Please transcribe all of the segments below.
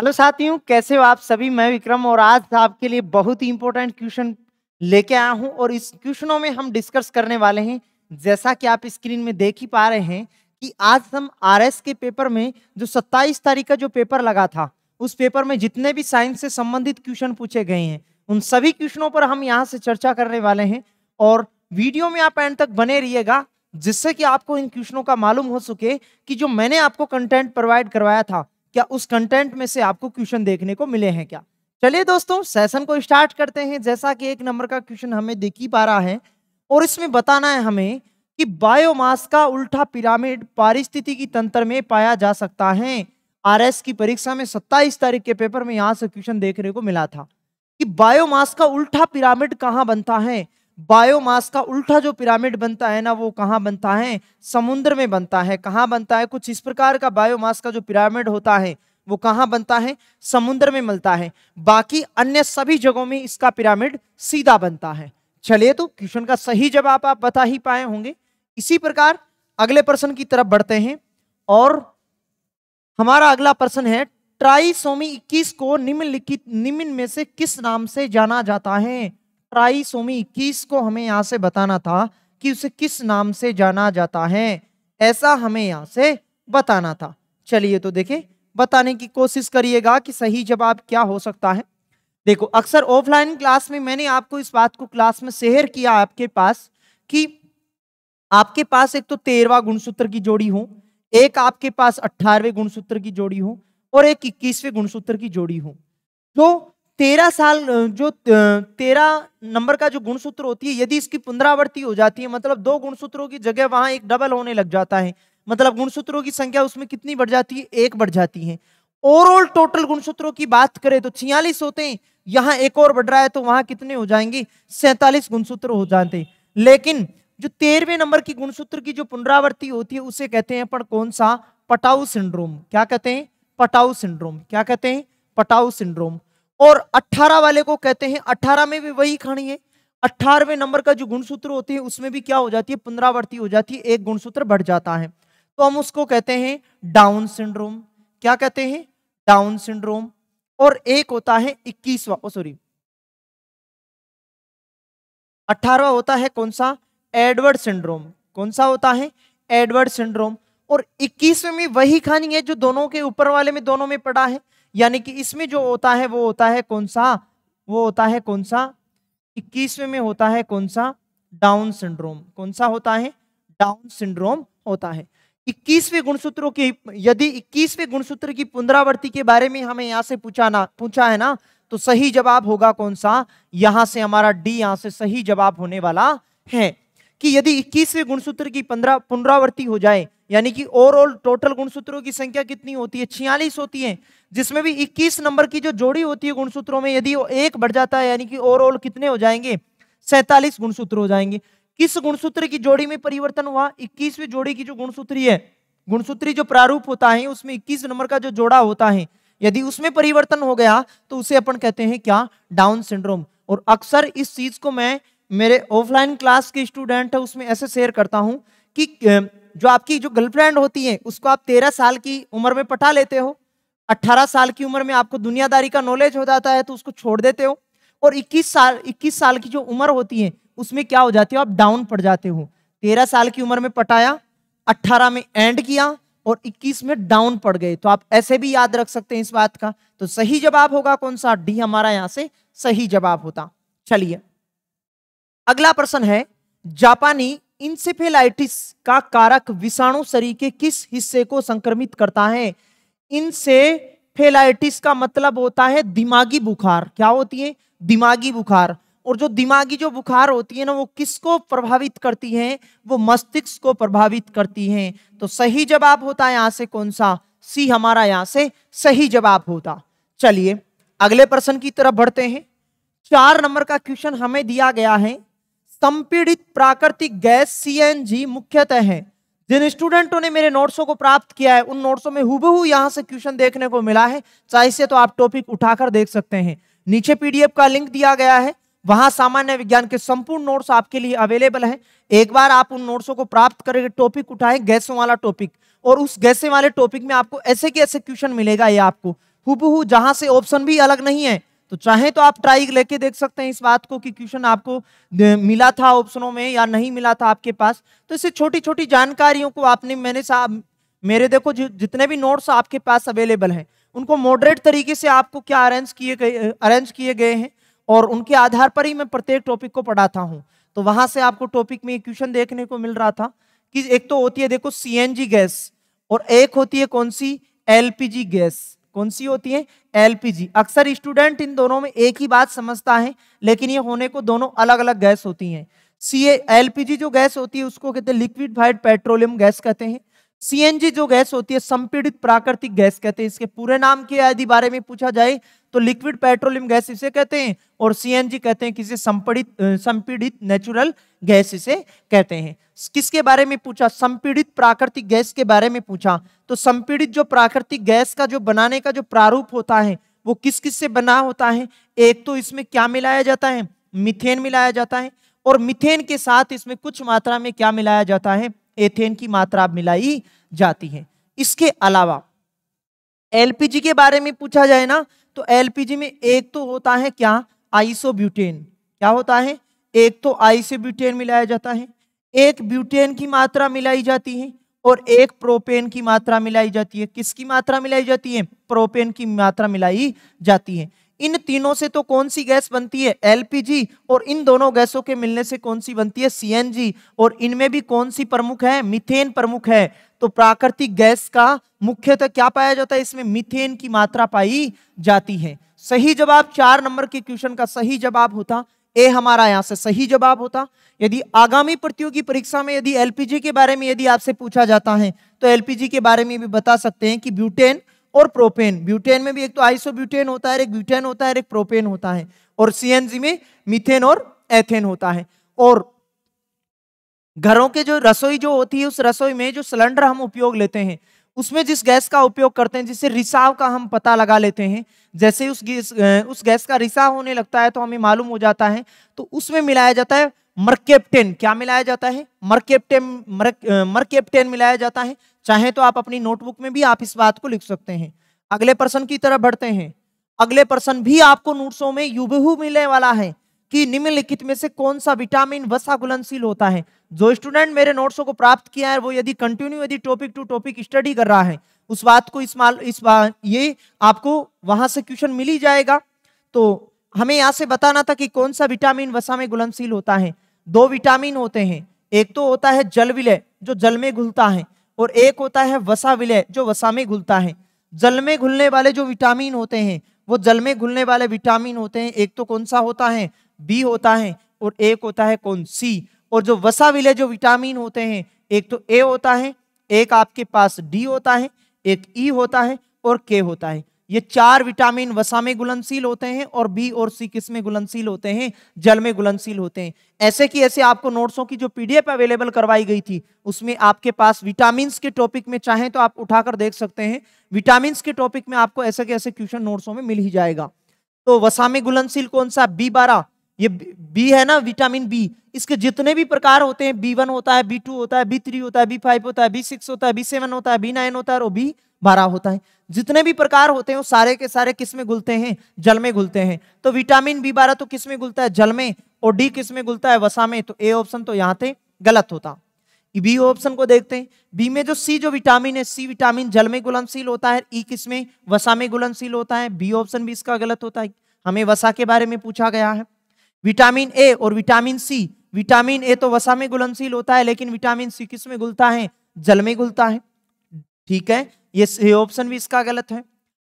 hello साथियों कैसे हो आप सभी मैं विक्रम और आज आपके लिए बहुत ही इंपॉर्टेंट क्वेश्चन लेके आया हूं और इस क्वेश्चनों में हम डिस्कस करने वाले हैं जैसा कि आप स्क्रीन में देख ही पा रहे हैं कि आज हम आरएस के पेपर में जो 27 तारीख का जो पेपर लगा था उस पेपर में जितने भी साइंस से संबंधित क्वेश्चन पूछे गए हैं उन सभी क्वेश्चनों पर हम यहाँ से चर्चा करने वाले हैं और वीडियो में आप एंड तक बने रहिएगा जिससे कि आपको इन क्वेश्चनों का मालूम हो सके कि जो मैंने आपको कंटेंट प्रोवाइड करवाया था क्या उस कंटेंट में से आपको क्वेश्चन देखने को मिले हैं क्या चलिए दोस्तों सेशन को स्टार्ट करते हैं जैसा कि एक नंबर का क्वेश्चन हमें देख ही पा रहा है और इसमें बताना है हमें कि बायोमास का उल्टा पिरामिड पारिस्थितिकी तंत्र में पाया जा सकता है आरएस की परीक्षा में 27 तारीख के पेपर में यहाँ से क्वेश्चन देखने को मिला था कि बायोमास का उल्टा पिरामिड कहाँ बनता है बायोमास का उल्टा जो पिरामिड बनता है ना वो कहाँ बनता है समुद्र में बनता है कहाँ बनता है कुछ इस प्रकार का बायोमास का जो पिरामिड होता है वो कहाँ बनता है समुद्र में मिलता है बाकी अन्य सभी जगहों में इसका पिरामिड सीधा बनता है चलिए तो क्वेश्चन का सही जवाब आप बता ही पाए होंगे इसी प्रकार अगले प्रश्न की तरफ बढ़ते हैं और हमारा अगला प्रश्न है सोमी 21 को निम्नलिखित निम्न में से किस नाम से जाना जाता है ट्राइसोमी इक्कीस को हमें यहाँ से बताना था कि उसे किस नाम से जाना जाता है ऐसा हमें यहाँ से बताना था चलिए तो देखें बताने की कोशिश करिएगा कि सही जवाब क्या हो सकता है देखो अक्सर ऑफलाइन क्लास में मैंने आपको इस बात को क्लास में शेयर किया आपके पास कि आपके पास एक तो तेरवा गुणसूत्र की जोड़ी हो एक आपके पास अट्ठारहवें गुणसूत्र की जोड़ी हो और एक इक्कीसवें गुणसूत्र की जोड़ी हो जो तो तेरह साल जो तेरह नंबर का जो गुणसूत्र होती है यदि इसकी पुनरावर्ती हो जाती है मतलब दो गुणसूत्रों की जगह वहां एक डबल होने लग जाता है मतलब गुणसूत्रों की संख्या उसमें कितनी बढ़ जाती है एक बढ़ जाती है ओवरऑल टोटल गुणसूत्रों की बात करें तो छियालीस होते हैं यहाँ एक और बढ़ रहा है तो वहां कितने हो जाएंगे सैतालीस गुणसूत्र हो जाते हैं लेकिन जो तेरहवें नंबर की गुणसूत्र की जो पुनरावृत्ति होती है उसे कहते हैं अपन कौन सा पटाऊ सिंड्रोम क्या कहते हैं पटाऊ सिंड्रोम क्या कहते हैं पटाऊ सिंड्रोम और 18 वाले को कहते हैं 18 में भी वही खानी है अट्ठारहवें नंबर का जो गुणसूत्र होते हैं उसमें भी क्या हो जाती है पुनरावर्ती हो जाती है एक गुणसूत्र बढ़ जाता है तो हम उसको कहते हैं डाउन सिंड्रोम क्या कहते हैं डाउन सिंड्रोम और एक होता है इक्कीसवा सॉरी अठारवा होता है कौन सा एडवर्ड सिंड्रोम कौन सा होता है एडवर्ड सिंड्रोम और इक्कीसवें में वही खानी है जो दोनों के ऊपर वाले में दोनों में पड़ा है यानी कि इसमें जो होता है वो होता है कौन सा वो होता है कौन सा इक्कीसवें में होता है कौन सा डाउन सिंड्रोम कौन सा होता है डाउन सिंड्रोम होता है इक्कीसवें गुणसूत्रों की यदि इक्कीसवें गुणसूत्र की पुनरावृत्ति के बारे में हमें यहाँ से पूछा ना पूछा है ना तो सही जवाब होगा कौन सा यहां से हमारा डी यहां से सही जवाब होने वाला है कि यदि इक्कीसवें गुणसूत्र की पंद्रह पुनरावृत्ति हो जाए यानी कि ओवरऑल टोटल गुणसूत्रों की संख्या कितनी होती है छियालीस होती है जिसमें भी 21 नंबर की जो जोड़ी होती है गुणसूत्रों में यदि एक बढ़ जाता है यानी कि ओवरऑल कितने हो जाएंगे सैतालीस गुणसूत्र हो जाएंगे किस गुणसूत्र की जोड़ी में परिवर्तन हुआ इक्कीसवीं जोड़ी की जो गुणसूत्री है गुणसूत्री जो प्रारूप होता है उसमें इक्कीस नंबर का जो जोड़ा होता है यदि उसमें परिवर्तन हो गया तो उसे अपन कहते हैं क्या डाउन सिंड्रोम और अक्सर इस चीज को मैं मेरे ऑफलाइन क्लास के स्टूडेंट है उसमें ऐसे शेयर करता हूं कि जो आपकी जो गर्लफ्रेंड होती है उसको आप तेरह साल की उम्र में पटा लेते हो अट्ठारह साल की उम्र में आपको दुनियादारी का नॉलेज हो जाता है तो उसको छोड़ देते हो और इक्कीस साल इक्कीस साल की जो उम्र होती है उसमें क्या हो जाती हो आप डाउन पड़ जाते हो तेरह साल की उम्र में पटाया अट्ठारह में एंड किया और 21 में डाउन पड़ गए तो आप ऐसे भी याद रख सकते हैं इस बात का तो सही जवाब होगा कौन सा डी हमारा यहां से सही जवाब होता चलिए अगला प्रश्न है जापानी इंसेफेलाइटिस का कारक विषाणु शरीर के किस हिस्से को संक्रमित करता है इंसेफेलाइटिस का मतलब होता है दिमागी बुखार क्या होती है दिमागी बुखार और जो दिमागी जो बुखार होती है ना वो किसको प्रभावित करती है वो मस्तिष्क को प्रभावित करती है तो सही जवाब होता है यहां से कौन सा सी हमारा यहाँ से सही जवाब होता चलिए अगले प्रश्न की तरफ बढ़ते हैं चार नंबर का क्वेश्चन हमें दिया गया है संपीड़ित प्राकृतिक गैस सीएनजी मुख्यतः है जिन स्टूडेंटों ने मेरे नोट्सों को प्राप्त किया है उन नोट्सों में हूबहू यहाँ से क्वेश्चन देखने को मिला है चाहे से तो आप टॉपिक उठाकर देख सकते हैं नीचे पीडीएफ का लिंक दिया गया है वहां सामान्य विज्ञान के संपूर्ण नोट्स आपके लिए अवेलेबल है एक बार आप उन नोट्सों को प्राप्त करके टॉपिक उठाएं गैसों वाला टॉपिक और उस गैसे वाले टॉपिक में आपको ऐसे के ऐसे क्वेश्चन मिलेगा ये आपको हुबहू जहां से ऑप्शन भी अलग नहीं है तो चाहे तो आप ट्राई लेके देख सकते हैं इस बात को कि क्वेश्चन आपको मिला था ऑप्शनों में या नहीं मिला था आपके पास तो इसे छोटी छोटी जानकारियों को आपने मैंने मेरे देखो जितने भी नोट्स आपके पास अवेलेबल हैं उनको मॉडरेट तरीके से आपको क्या अरेंज किए गए अरेंज किए गए हैं और उनके आधार पर ही मैं प्रत्येक टॉपिक को पढ़ाता हूँ तो वहां से आपको टॉपिक में क्वेश्चन देखने को मिल रहा था कि एक तो होती है देखो सी गैस और एक होती है कौन सी एलपीजी गैस कौन सी होती है एलपीजी अक्सर स्टूडेंट इन दोनों में एक ही बात समझता है लेकिन ये होने को दोनों अलग अलग गैस होती हैं सी एलपीजी जो गैस होती है उसको कहते हैं लिक्विड फाइड पेट्रोलियम गैस कहते हैं सीएनजी जो गैस होती है संपीड़ित प्राकृतिक गैस कहते हैं इसके पूरे नाम के यदि बारे में पूछा जाए तो लिक्विड पेट्रोलियम गैस इसे कहते हैं और सीएनजी कहते हैं किसे संपीड़ित संपीड़ित नेचुरल गैस इसे कहते हैं किसके बारे में पूछा संपीड़ित प्राकृतिक गैस के बारे में पूछा तो संपीड़ित जो प्राकृतिक गैस का जो बनाने का जो प्रारूप होता है वो किस किस से बना होता है एक तो इसमें क्या मिलाया जाता है मिथेन मिलाया जाता है और मिथेन के साथ इसमें कुछ मात्रा में क्या मिलाया जाता है एथेन की मात्रा मिलाई जाती है इसके अलावा एलपीजी के बारे में पूछा जाए ना तो एलपीजी में एक तो होता है क्या आइसोब्यूटेन क्या होता है एक तो आइसोब्यूटेन मिलाया जाता है एक ब्यूटेन की मात्रा मिलाई जाती है और एक प्रोपेन की मात्रा मिलाई जाती है किसकी मात्रा मिलाई जाती है प्रोपेन की मात्रा मिलाई जाती है इन तीनों से तो कौन सी गैस बनती है एलपीजी और इन दोनों गैसों के मिलने से कौन सी बनती है सीएनजी और इनमें भी कौन सी प्रमुख है मिथेन प्रमुख है तो प्राकृतिक गैस का मुख्यतः क्या पाया जाता है इसमें मिथेन की मात्रा पाई जाती है सही जवाब चार नंबर के क्वेश्चन का सही जवाब होता ए हमारा यहां से सही जवाब होता यदि आगामी प्रतियोगी परीक्षा में यदि एलपीजी के बारे में यदि आपसे पूछा जाता है तो एलपीजी के बारे में भी बता सकते हैं कि ब्यूटेन और प्रोपेन ब्यूटेन में भी एक तो आइसो ब्यूटेन होता है एक ब्यूटेन होता है एक प्रोपेन होता है और सीएनजी में मिथेन और एथेन होता है और घरों के जो रसोई जो होती है उस रसोई में जो सिलेंडर हम उपयोग लेते हैं उसमें जिस गैस का उपयोग करते हैं जिससे रिसाव का हम पता लगा लेते हैं जैसे उस गैस उस गैस का रिसाव होने लगता है तो हमें मालूम हो जाता है तो उसमें मिलाया जाता है मर्केप्टेन क्या मिलाया जाता है मर्केप्टेन मर्केप्टेन मिलाया जाता है चाहे तो आप अपनी नोटबुक में भी आप इस बात को लिख सकते हैं अगले पर्सन की तरफ बढ़ते हैं अगले पर्सन भी आपको नोट्सों में युबहू मिलने वाला है कि निम्नलिखित में से कौन सा विटामिन वसा घुलनशील होता है जो स्टूडेंट मेरे नोट्सों को प्राप्त किया है वो यदि कंटिन्यू यदि टॉपिक टू टॉपिक स्टडी कर रहा है उस बात को इस माल इस बार ये आपको वहां से क्वेश्चन मिल ही जाएगा तो हमें यहाँ से बताना था कि कौन सा विटामिन वसा में घुलनशील होता है दो विटामिन होते हैं एक तो होता है जल विलय जो जल में घुलता है और एक होता है वसा विलय जो वसा में घुलता है जल में घुलने वाले जो विटामिन होते हैं वो जल में घुलने वाले विटामिन होते हैं एक तो कौन सा होता है बी होता है और एक होता है कौन सी और जो वसा विलय जो विटामिन होते हैं एक तो ए होता है एक आपके पास डी होता है एक ई e होता है और के होता है ये चार विटामिन वसा में घुलनशील होते हैं और बी और सी किस में घुलनशील होते हैं जल में घुलनशील होते हैं ऐसे की ऐसे आपको नोट्सों की जो पीडीएफ अवेलेबल करवाई गई थी उसमें आपके पास विटामिन के टॉपिक में चाहे तो आप उठाकर देख सकते हैं विटामिन के टॉपिक में आपको ऐसे के ऐसे क्वेश्चन नोट्सों में मिल ही जाएगा तो वसा में गुलंदशील कौन सा बी बारह ये बी है ना विटामिन बी इसके जितने भी प्रकार होते हैं बी वन होता है बी टू होता है बी थ्री होता है बी फाइव होता है बी सिक्स होता है बी सेवन होता है बी नाइन होता है और बी बारह होता है जितने भी प्रकार होते हैं वो सारे के सारे किस में घुलते हैं जल में घुलते हैं तो विटामिन बी बारह तो किस में घुलता है जल में और डी किस में घुलता है वसा में तो ए ऑप्शन तो यहाँ से गलत होता बी e, ऑप्शन को देखते हैं बी में जो सी जो विटामिन है सी विटामिन जल में घुलनशील होता है ई e किसमें किस में वसा में घुलनशील होता है बी ऑप्शन भी इसका गलत होता है हमें वसा के बारे में पूछा गया है विटामिन ए और विटामिन सी विटामिन ए तो वसा में घुलनशील होता है लेकिन विटामिन सी किस में घुलता है जल में घुलता है ठीक है ये ऑप्शन भी इसका गलत है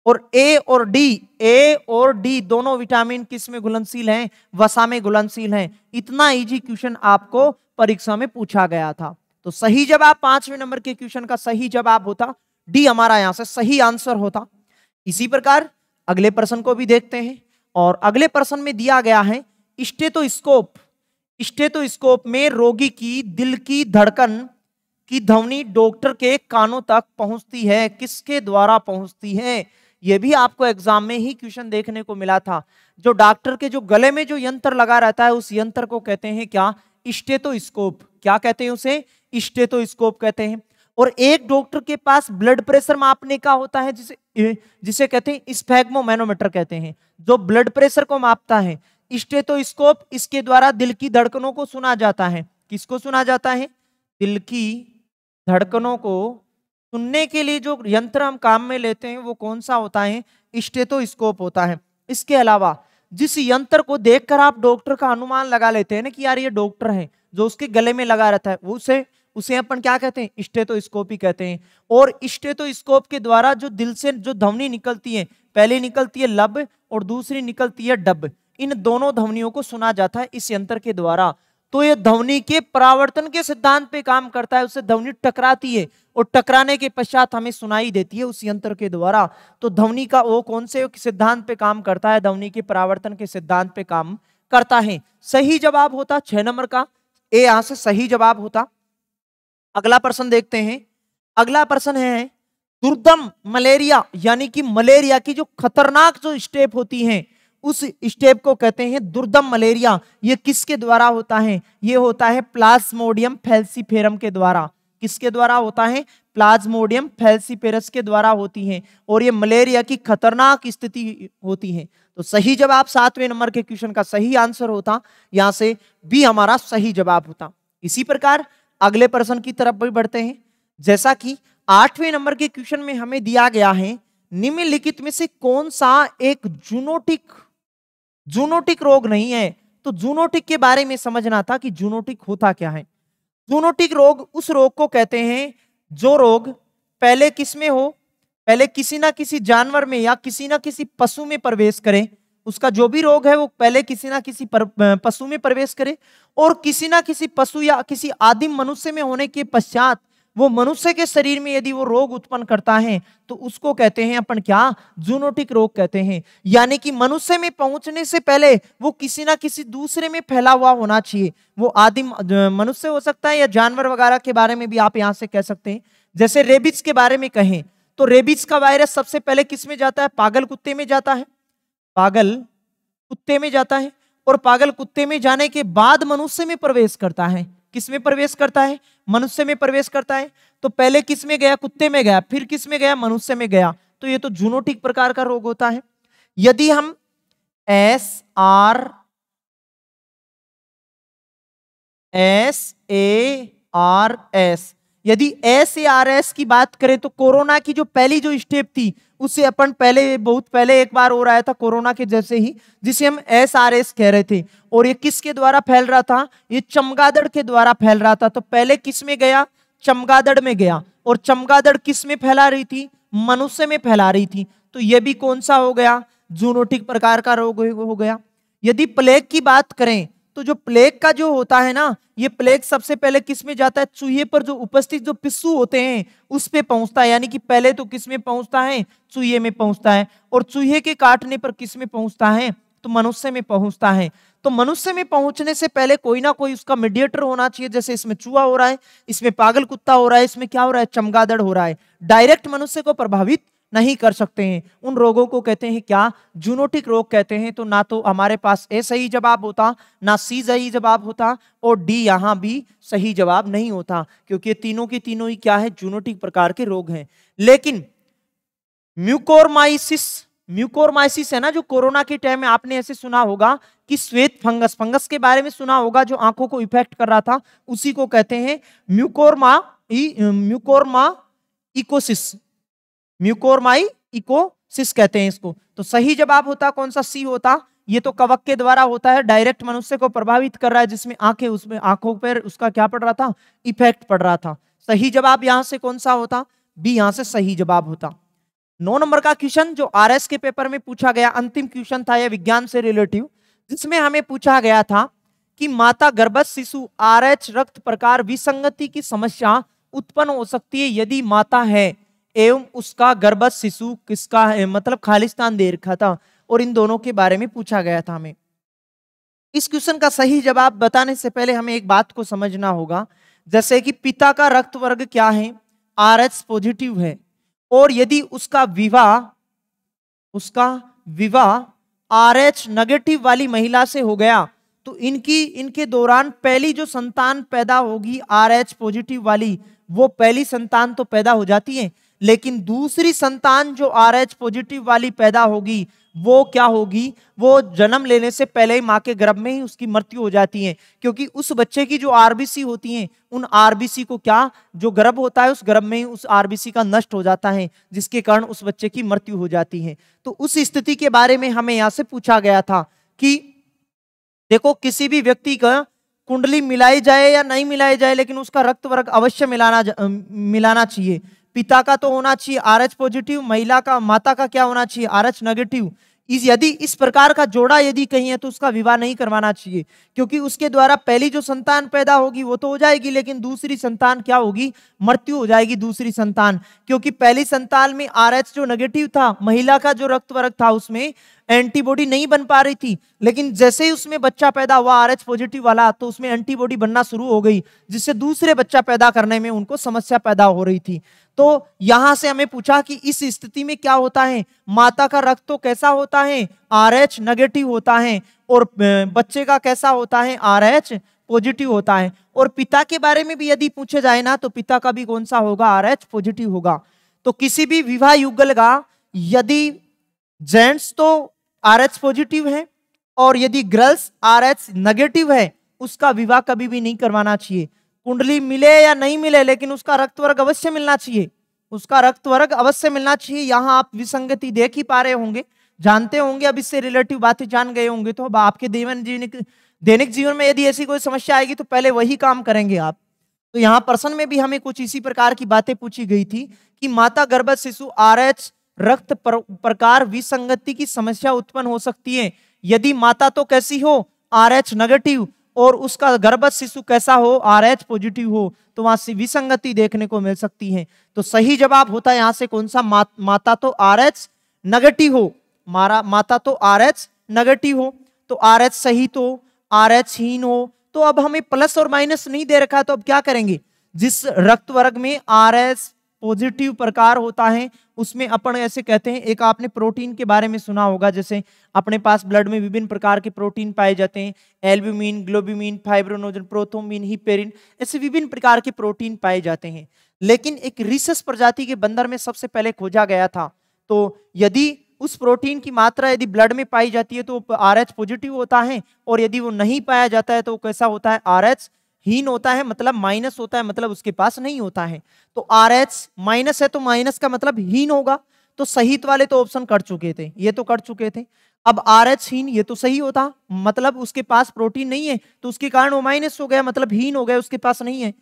और ए और डी ए और डी दोनों विटामिन किस में घुलनशील हैं वसा में घुलनशील हैं इतना इजी क्वेश्चन आपको परीक्षा में पूछा गया था तो सही जवाब पांचवें नंबर के क्वेश्चन का सही जवाब होता डी हमारा यहां से सही आंसर होता इसी प्रकार अगले प्रश्न को भी देखते हैं और अगले प्रश्न में दिया गया है स्टेथोस्कोप तो स्टेथोस्कोप तो में रोगी की दिल की धड़कन की ध्वनि डॉक्टर के कानों तक पहुंचती है किसके द्वारा पहुंचती है यह भी आपको एग्जाम में ही क्वेश्चन देखने को मिला था जो डॉक्टर के जो गले में जो यंत्र लगा रहता है उस यंत्र को कहते हैं क्या स्टेथोस्कोप तो क्या कहते हैं उसे स्टेथोस्कोप कहते हैं और एक डॉक्टर के पास ब्लड प्रेशर मापने का होता है जिसे जिसे कहते हैं स्फेग्मोमैनोमीटर कहते हैं जो ब्लड प्रेशर को मापता है स्टेटोस्कोप तो इसके द्वारा दिल की धड़कनों को सुना जाता है किसको सुना जाता है दिल की धड़कनों को सुनने के लिए जो यंत्र हम काम में लेते हैं वो कौन सा होता है स्टेटोस्कोप तो होता है इसके अलावा जिस यंत्र को देखकर आप डॉक्टर का अनुमान लगा लेते हैं ना कि यार ये डॉक्टर है जो उसके गले में लगा रहता है वो उसे उसे अपन क्या कहते हैं स्टेटोस्कोप तो ही कहते हैं और स्टेटोस्कोप के द्वारा जो दिल से जो ध्वनि निकलती है पहली निकलती है लब और दूसरी निकलती है डब इन दोनों ध्वनियों को सुना जाता है इस यंत्र के द्वारा तो ये ध्वनि के परावर्तन के सिद्धांत पे काम करता है उससे ध्वनि टकराती है और टकराने के पश्चात हमें सुनाई देती है उस यंत्र के द्वारा तो ध्वनि का वो कौन से सिद्धांत पे काम करता है ध्वनि के परावर्तन के सिद्धांत पे काम करता है सही जवाब होता छह नंबर का ए यहां से सही जवाब होता अगला प्रश्न देखते हैं अगला प्रश्न है दुर्दम मलेरिया यानी कि मलेरिया की जो खतरनाक जो स्टेप होती है उस स्टेप को कहते हैं दुर्दम मलेरिया ये किसके द्वारा होता है ये होता है प्लाज्मोडियम फेल्सीफेरम के द्वारा किसके द्वारा होता है प्लाज्मोडियम फेल्सीपेरस के द्वारा होती है और ये मलेरिया की खतरनाक स्थिति होती है तो सही जवाब सातवें नंबर के क्वेश्चन का सही आंसर होता यहां से भी हमारा सही जवाब होता इसी प्रकार अगले प्रश्न की तरफ भी बढ़ते हैं जैसा कि आठवें नंबर के क्वेश्चन में हमें दिया गया है निम्नलिखित में से कौन सा एक जूनोटिक जूनोटिक रोग नहीं है तो जूनोटिक के बारे में समझना था कि जूनोटिक होता क्या है जूनोटिक रोग उस रोग को कहते हैं जो रोग पहले किस में हो पहले किसी ना किसी जानवर में या किसी ना किसी पशु में प्रवेश करे उसका जो भी रोग है वो पहले किसी ना किसी पशु में प्रवेश करे और किसी ना किसी पशु या किसी आदिम मनुष्य में होने के पश्चात वो मनुष्य के शरीर में यदि वो रोग उत्पन्न करता है तो उसको कहते हैं अपन क्या जूनोटिक रोग कहते हैं यानी कि मनुष्य में पहुंचने से पहले वो किसी ना किसी दूसरे में फैला हुआ होना चाहिए वो आदि मनुष्य हो सकता है या जानवर वगैरह के बारे में भी आप यहाँ से कह सकते हैं जैसे रेबिज के बारे में कहें तो रेबिज का वायरस सबसे पहले किस में जाता है पागल कुत्ते में जाता है पागल कुत्ते में जाता है और पागल कुत्ते में जाने के बाद मनुष्य में प्रवेश करता है किस में प्रवेश करता है मनुष्य में प्रवेश करता है तो पहले किस में गया कुत्ते में गया फिर किस में गया मनुष्य में गया तो ये तो जूनोटिक प्रकार का रोग होता है यदि हम S R S A R S यदि एस ए आर एस की बात करें तो कोरोना की जो पहली जो स्टेप थी उससे अपन पहले बहुत पहले एक बार हो रहा था कोरोना के जैसे ही जिसे हम एस आर एस कह रहे थे और ये किसके द्वारा फैल रहा था ये चमगादड़ के द्वारा फैल रहा था तो पहले किस में गया चमगादड़ में गया और चमगादड़ किस में फैला रही थी मनुष्य में फैला रही थी तो ये भी कौन सा हो गया जूनोटिक प्रकार का रोग हो गया यदि प्लेग की बात करें तो जो प्लेग का जो होता है ना ये प्लेग सबसे पहले किस में जाता है चूहे पर जो उपस्थित जो पिस्सू होते हैं उस पे पहुंचता है यानी कि पहले तो किस में पहुंचता है चूहे में पहुंचता है और चूहे के काटने पर किस में पहुंचता है तो मनुष्य में पहुंचता है तो मनुष्य में पहुंचने से पहले कोई ना कोई उसका मीडिएटर होना चाहिए जैसे इसमें चूहा हो रहा है इसमें पागल कुत्ता हो रहा है इसमें क्या हो रहा है चमगादड़ हो रहा है डायरेक्ट मनुष्य को प्रभावित नहीं कर सकते हैं उन रोगों को कहते हैं क्या जूनोटिक रोग कहते हैं तो ना तो हमारे पास ए सही जवाब होता ना सी सही जवाब होता और डी यहाँ भी सही जवाब नहीं होता क्योंकि तीनों के तीनों ही क्या है जूनोटिक प्रकार के रोग हैं लेकिन म्यूकोरमाइसिस म्यूकोरमाइसिस है ना जो कोरोना के टाइम में आपने ऐसे सुना होगा कि श्वेत फंगस फंगस के बारे में सुना होगा जो आंखों को इफेक्ट कर रहा था उसी को कहते हैं म्यूकोरमा म्यूकोरमा इकोसिस म्यूकोरमाई इकोसिस कहते हैं इसको तो सही जवाब होता कौन सा सी होता ये तो कवक के द्वारा होता है डायरेक्ट मनुष्य को प्रभावित कर रहा है जिसमें आंखें उसमें आंखों पर उसका क्या पड़ रहा था इफेक्ट पड़ रहा था सही जवाब यहां से कौन सा होता बी यहां से सही जवाब होता नौ नंबर का क्वेश्चन जो आर के पेपर में पूछा गया अंतिम क्वेश्चन था यह विज्ञान से रिलेटिव जिसमें हमें पूछा गया था कि माता गर्भस्थ शिशु आर रक्त प्रकार विसंगति की समस्या उत्पन्न हो सकती है यदि माता है एवं उसका गर्भस्थ शिशु किसका है मतलब खालिस्तान दे रखा था और इन दोनों के बारे में पूछा गया था हमें इस क्वेश्चन का सही जवाब बताने से पहले हमें एक बात को समझना होगा जैसे कि पिता का रक्त वर्ग क्या है आर एच पॉजिटिव है और यदि उसका विवाह उसका विवाह आर एच नेगेटिव वाली महिला से हो गया तो इनकी इनके दौरान पहली जो संतान पैदा होगी आर एच पॉजिटिव वाली वो पहली संतान तो पैदा हो जाती है लेकिन दूसरी संतान जो आर एच पॉजिटिव वाली पैदा होगी वो क्या होगी वो जन्म लेने से पहले ही माँ के गर्भ में ही उसकी मृत्यु हो जाती है क्योंकि उस बच्चे की जो आरबीसी होती है उन आरबीसी को क्या जो गर्भ होता है उस गर्भ में ही उस आरबीसी का नष्ट हो जाता है जिसके कारण उस बच्चे की मृत्यु हो जाती है तो उस स्थिति के बारे में हमें यहाँ से पूछा गया था कि देखो किसी भी व्यक्ति का कुंडली मिलाई जाए या नहीं मिलाई जाए लेकिन उसका रक्त वर्ग अवश्य मिलाना मिलाना चाहिए पिता का तो होना चाहिए आर एच पॉजिटिव महिला का माता का क्या होना चाहिए आर एच नेगेटिव इस यदि इस प्रकार का जोड़ा यदि कहीं है तो उसका विवाह नहीं करवाना चाहिए क्योंकि उसके द्वारा पहली जो संतान पैदा होगी वो तो हो जाएगी लेकिन दूसरी संतान क्या होगी मृत्यु हो जाएगी दूसरी संतान क्योंकि पहली संतान में आर एच जो नेगेटिव था महिला का जो रक्त वर्ग था उसमें एंटीबॉडी नहीं बन पा रही थी लेकिन जैसे ही उसमें बच्चा पैदा हुआ आर पॉजिटिव वाला तो उसमें एंटीबॉडी बनना शुरू हो गई जिससे दूसरे बच्चा पैदा करने में उनको समस्या पैदा हो रही थी तो यहां से हमें पूछा कि इस स्थिति में क्या होता है माता का रक्त तो कैसा होता है आर नेगेटिव होता है और बच्चे का कैसा होता है आर पॉजिटिव होता है और पिता के बारे में भी यदि पूछे जाए ना तो पिता का भी कौन सा होगा आर पॉजिटिव होगा तो किसी भी विवाह युगल का यदि जेंट्स तो आर एच पॉजिटिव है और यदि गर्ल्स आर एच नेगेटिव है उसका विवाह कभी भी नहीं करवाना चाहिए कुंडली मिले या नहीं मिले लेकिन उसका रक्त वर्ग अवश्य मिलना चाहिए उसका रक्त वर्ग अवश्य मिलना चाहिए यहाँ आप विसंगति देख ही पा रहे होंगे जानते होंगे अब इससे रिलेटिव बातें जान गए होंगे तो अब आपके दैनिक जीवन दैनिक जीवन में यदि ऐसी कोई समस्या आएगी तो पहले वही काम करेंगे आप तो यहाँ प्रश्न में भी हमें कुछ इसी प्रकार की बातें पूछी गई थी कि माता गर्भत शिशु आर एच रक्त पर, प्रकार विसंगति की समस्या उत्पन्न हो सकती है यदि माता तो कैसी हो आर एच नेगेटिव और उसका गर्भस्थ शिशु कैसा हो आर एच पॉजिटिव हो तो वहां से विसंगति देखने को मिल सकती है तो सही जवाब होता है यहाँ से कौन सा मा, माता तो आर एच नेगेटिव हो मारा माता तो आर एच नेगेटिव हो तो आर एच सही तो आर एच हीन हो तो अब हमें प्लस और माइनस नहीं दे रखा है तो अब क्या करेंगे जिस रक्त वर्ग में आर एच पॉजिटिव प्रकार होता है उसमें अपन ऐसे कहते हैं एक आपने प्रोटीन के बारे में सुना होगा जैसे अपने पास ब्लड में विभिन्न प्रकार के प्रोटीन पाए जाते हैं albumin globulin fibrinogen prothrombin heparin ऐसे विभिन्न प्रकार के प्रोटीन पाए जाते हैं लेकिन एक रिसस प्रजाति के बंदर में सबसे पहले खोजा गया था तो यदि उस प्रोटीन की मात्रा यदि ब्लड में पाई जाती है तो आर पॉजिटिव होता है और यदि वो नहीं पाया जाता है तो कैसा होता है आर हीन होता है मतलब माइनस होता है मतलब उसके पास नहीं होता है तो आर एच माइनस है तो माइनस का मतलब हीन होगा तो सहित वाले तो ऑप्शन कर चुके थे ये तो कर चुके थे अब आर एच हीन ये तो सही होता मतलब उसके पास प्रोटीन नहीं है तो उसके कारण वो माइनस हो गया मतलब हीन हो गया उसके पास नहीं है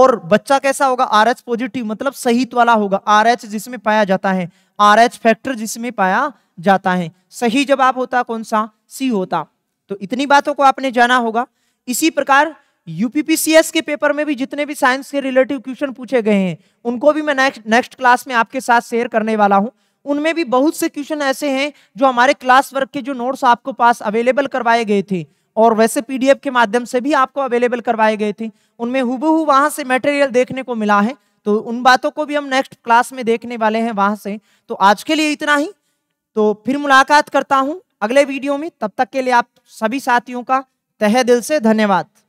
और बच्चा कैसा होगा आर एच पॉजिटिव मतलब सहित वाला होगा आर एच जिसमें पाया जाता है आर एच फैक्टर जिसमें पाया जाता है सही जवाब होता कौन सा सी होता तो इतनी बातों को आपने जाना होगा इसी प्रकार यूपीपीसीएस के पेपर में भी जितने भी साइंस के रिलेटिव क्वेश्चन पूछे गए हैं उनको भी मैं नेक्स्ट नेक्स्ट क्लास में आपके साथ शेयर करने वाला हूं उनमें भी बहुत से क्वेश्चन ऐसे हैं जो हमारे क्लास वर्क के जो नोट्स आपको पास अवेलेबल करवाए गए थे और वैसे पीडीएफ के माध्यम से भी आपको अवेलेबल करवाए गए थे उनमें हुबहू वहां से मटेरियल देखने को मिला है तो उन बातों को भी हम नेक्स्ट क्लास में देखने वाले हैं वहां से तो आज के लिए इतना ही तो फिर मुलाकात करता हूं अगले वीडियो में तब तक के लिए आप सभी साथियों का तहे दिल से धन्यवाद